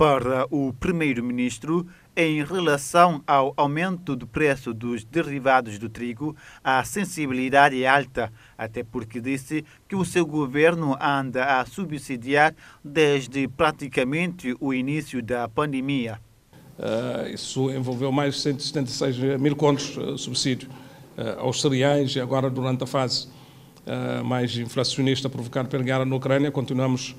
para o primeiro-ministro em relação ao aumento do preço dos derivados do trigo, a sensibilidade é alta, até porque disse que o seu governo anda a subsidiar desde praticamente o início da pandemia. Uh, isso envolveu mais de 176 mil contos uh, subsídio uh, aos cereais e agora durante a fase uh, mais inflacionista provocada pela guerra na Ucrânia continuamos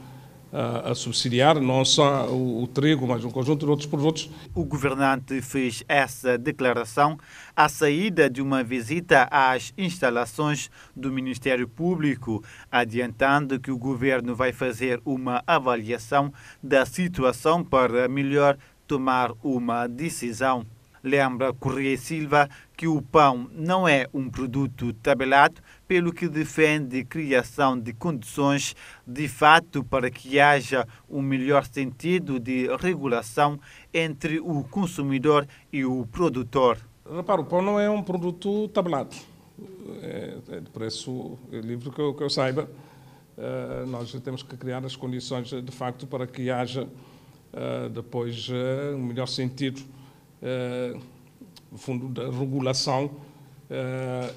a, subsidiar, não só o, o trigo, mas um conjunto de outros produtos. O governante fez essa declaração à saída de uma visita às instalações do Ministério Público, adiantando que o governo vai fazer uma avaliação da situação para melhor tomar uma decisão lembra Correia Silva que o pão não é um produto tabelado, pelo que defende criação de condições de fato para que haja um melhor sentido de regulação entre o consumidor e o produtor. Repara, o pão não é um produto tabelado, é, é de preço livre que eu, que eu saiba. Uh, nós temos que criar as condições de facto para que haja uh, depois uh, um melhor sentido o eh, fundo da regulação eh,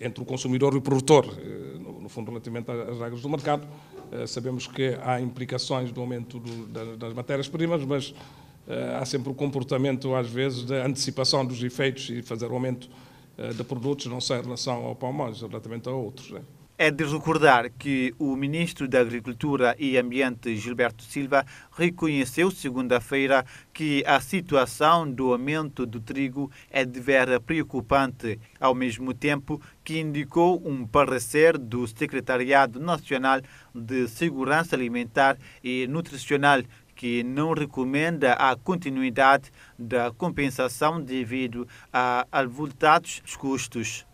entre o consumidor e o produtor, eh, no fundo, relativamente às regras do mercado. Sabemos que há implicações do aumento do, das matérias-primas, mas há sempre o comportamento, às vezes, da antecipação dos efeitos e fazer o aumento de produtos, não só em relação ao pão, mas relativamente a outros. Né? É de recordar que o ministro da Agricultura e Ambiente, Gilberto Silva, reconheceu segunda-feira que a situação do aumento do trigo é de vera preocupante, ao mesmo tempo que indicou um parecer do Secretariado Nacional de Segurança Alimentar e Nutricional que não recomenda a continuidade da compensação devido a avultados custos.